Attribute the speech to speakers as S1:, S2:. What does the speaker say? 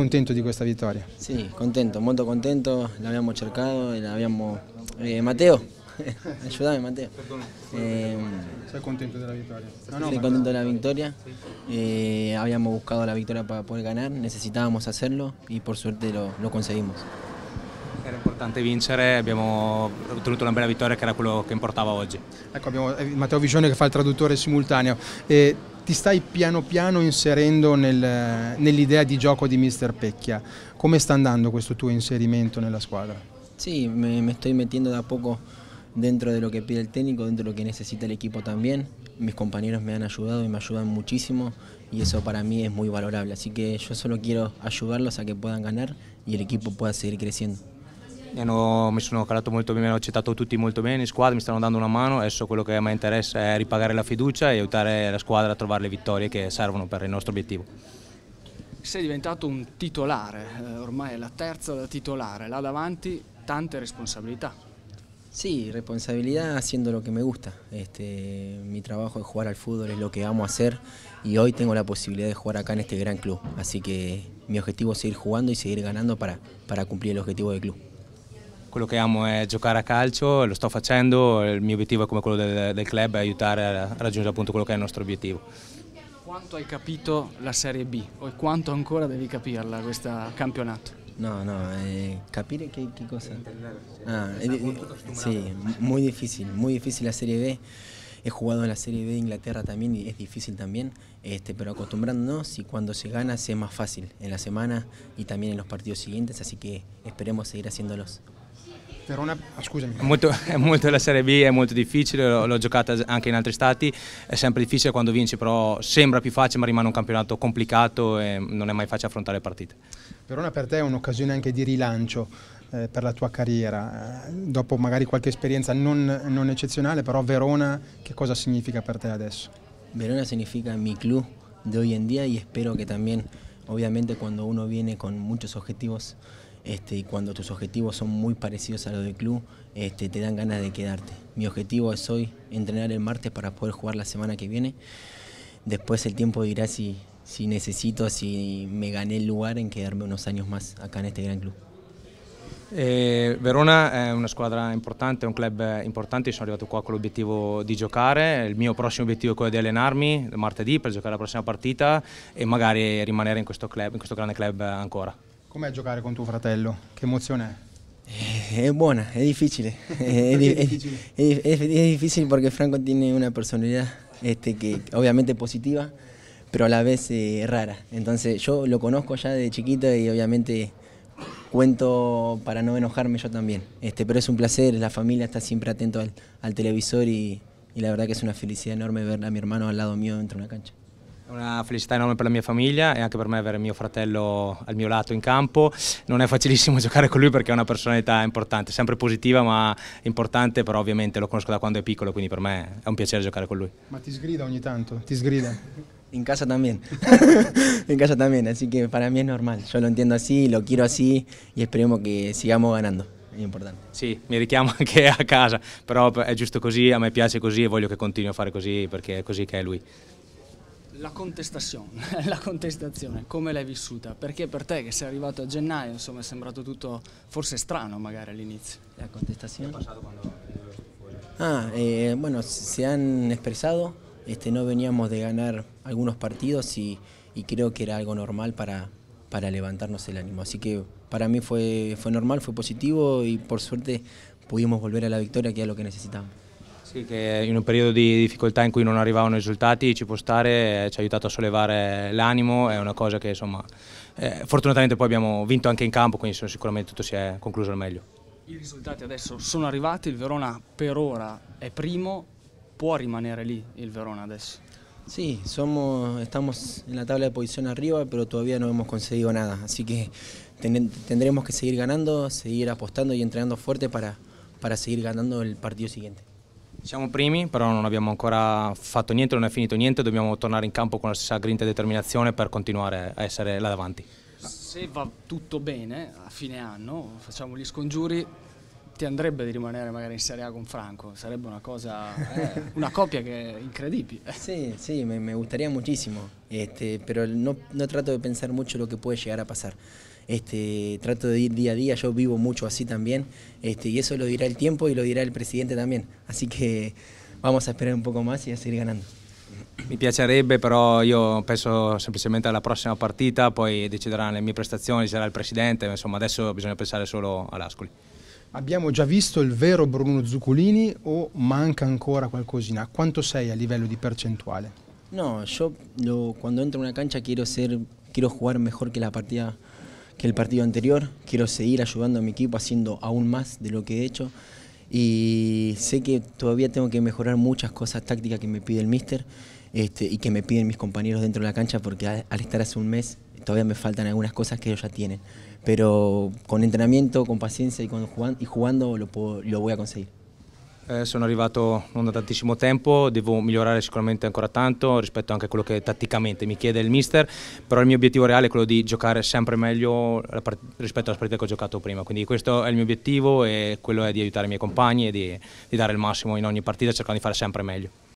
S1: contento di questa vittoria?
S2: Sì, contento, molto contento, l'abbiamo cercato e l'abbiamo... Eh, Matteo, Ayúdame, Mateo. Eh, mm, Sei contento della vittoria? victoria. No, no, estoy contento de la victoria. Eh, habíamos buscado la victoria para poder ganar, necesitábamos hacerlo e por suerte lo, lo conseguimos.
S1: Era importante vincere, abbiamo ottenuto una bella vittoria che era quello che importava oggi.
S2: Ecco, abbiamo eh, Matteo Vigione che fa il traduttore
S1: simultaneo. Eh, ti stai piano piano inserendo la eh, nell'idea di gioco de Mister Pecchia. ¿Cómo está andando questo inserimiento inserimento nella squadra?
S2: Sí, me, me estoy metiendo de a poco dentro de lo que pide el técnico, dentro de lo que necesita el equipo también. Mis compañeros me han ayudado y me ayudan muchísimo y eso para mí es muy valorable. Así que yo solo quiero ayudarlos a que puedan ganar y el equipo pueda seguir creciendo.
S1: hanno, mi sono calato molto bene, mi hanno accettato tutti molto bene in squadra, mi stanno dando una mano, adesso quello che a me interessa è ripagare la fiducia e aiutare la squadra a trovare le vittorie che servono per il nostro obiettivo. Sei diventato un titolare, eh, ormai è la terza da titolare, là davanti tante responsabilità.
S2: Sí, responsabilità haciendo lo che mi gusta. Este, mi lavoro è jugar al fútbol, è lo che amo fare e oggi tengo la possibilità di giocare acá in questo gran club. Quindi que mi objetivo es seguir jugando e seguir ganando per cumplir l'obiettivo del club
S1: quello che amo è giocare a calcio, lo sto facendo, il mio obiettivo è come quello del, del club, è aiutare a raggiungere appunto
S2: quello che è il nostro obiettivo.
S1: Quanto hai capito la Serie B o quanto ancora devi capirla questo
S2: campionato? No, no, eh, capire che, che cosa... Ah, è, eh, sí, molto difficile, molto difficile la Serie B. He jugado en la Serie B de Inglaterra también y es difícil también, este, pero acostumbrándonos y cuando se gana se es más fácil en la semana y también en los partidos siguientes, así que esperemos seguir haciéndolos.
S1: Verona, ah, scusami. Molto, molto la Serie B è molto difficile, l'ho giocata anche in altri stati, è sempre difficile quando vinci, però sembra più facile ma rimane un campionato complicato e non è mai facile affrontare le partite. Verona per te è un'occasione anche di rilancio eh, per la tua carriera, eh, dopo magari qualche esperienza non, non eccezionale, però Verona che cosa significa per te adesso?
S2: Verona significa mi club di oggi in día e spero che anche, obviamente cuando uno viene con molti obiettivi, Este, y cuando tus objetivos son muy parecidos a los del club, este, te dan ganas de quedarte. Mi objetivo es hoy entrenar el martes para poder jugar la semana que viene. Después el tiempo dirá si, si necesito, si me gané el lugar en quedarme unos años más acá en este gran club.
S1: Eh, Verona es una squadra importante, un club importante, sono arrivato qua con l'obiettivo di giocare, il mio prossimo obiettivo è quello di allenarmi martedì per giocare la prossima partita e magari rimanere in questo, club, in questo grande club ancora.
S2: ¿Cómo es jugar con tu fratello? ¿Qué emoción è? Es buena, es difícil. Es, difícil? porque Franco tiene una personalidad este, que obviamente positiva, pero a la vez eh, rara. Entonces yo lo conozco ya de chiquito y obviamente cuento para no enojarme yo también. Este, pero es un placer, la familia está siempre atento al, televisor y la verdad que es una felicidad enorme ver a mi hermano al lado mío dentro de una cancha.
S1: Una felicità enorme per la mia famiglia e anche per me avere mio fratello al mio lato in campo. Non è facilissimo giocare con lui perché è una personalità importante, sempre positiva ma importante, però ovviamente lo conosco da quando è piccolo, quindi per me è un piacere giocare con lui.
S2: Ma ti sgrida ogni tanto? Ti sgrida? In casa también, in casa también, así que para mí es normal, yo lo entiendo así, lo quiero así y esperemos que sigamos ganando.
S1: È importante. Sì, mi richiamo anche a casa, però è giusto così, a me piace così e voglio che continui a fare così perché è così che è lui. La contestación la contestazione, come l'hai vissuta? Perché per te che sei arrivato a gennaio, insomma, è sembrato tutto forse strano magari all'inizio. La contestación?
S2: Ah, eh, bueno, se han expresado, este, no veníamos de ganar algunos partidos y, creo que era algo normal para, para levantarnos el ánimo. Así que para mí fue, fue normal, fue positivo y por suerte pudimos volver a la victoria, que era lo que necesitábamos.
S1: Sì, che in un periodo di difficoltà in cui non arrivavano i risultati ci può stare, eh, ci ha aiutato a sollevare l'animo, è una cosa che insomma, eh, fortunatamente poi abbiamo vinto anche in campo, quindi sicuramente tutto si è concluso al meglio. I risultati adesso sono
S2: arrivati, il Verona per ora
S1: è primo, può rimanere lì il Verona adesso?
S2: Sì, siamo estamos en la tabla de posición arriba, pero todavía non abbiamo conseguito nada. Así que ten, tendremos que seguir ganando, seguir apostando e entrenando forte per seguir ganando il partito seguente.
S1: Siamo primi, però non abbiamo ancora fatto niente, non è finito niente, dobbiamo tornare in campo con la stessa grinta e determinazione per continuare a essere là davanti. Se va tutto bene, a fine anno facciamo gli scongiuri ti andrebbe di rimanere magari
S2: in Serie A con Franco, sarebbe una cosa, eh, una coppia che è incredibile. Sì, sì, mi gustaría muchísimo, però non no, no trato de pensar mucho lo que puede llegar a passare. Este, trato de ir día a día, yo vivo mucho así también, este, y eso lo dirá el tiempo y lo dirá el presidente también. Así que vamos a esperar un poco más y a seguir ganando.
S1: Mi piacerebbe, però io penso semplicemente alla prossima partita, poi decideranno le mie prestazioni, sarà il presidente, insomma adesso bisogna pensare solo all'Ascoli. ¿Habíamos ya visto el vero Bruno Zuculini o manca ancora qualcosina? ¿Cuánto sei a nivel de percentuale?
S2: No, yo cuando entro a una cancha quiero ser, quiero jugar mejor que la el partido anterior. Quiero seguir ayudando a mi equipo haciendo aún más de lo que he hecho. Y sé que todavía tengo que mejorar muchas cosas tácticas que me pide el míster este, y que me piden mis compañeros dentro de la cancha porque al estar hace un mes todavía me faltan algunas cosas que ellos ya tienen. pero con entrenamiento, con paciencia y, con jugando, y jugando lo, puedo, lo voy a conseguir.
S1: Eh, sono arrivato non da tantissimo tempo, devo migliorare sicuramente ancora tanto rispetto anche a quello che tatticamente mi chiede il mister, però il mio obiettivo reale è quello di giocare sempre meglio rispetto alla partita che ho giocato prima, quindi questo è il mio obiettivo e quello è di aiutare i miei compagni e di, di dare il massimo in ogni partita cercando di fare sempre meglio.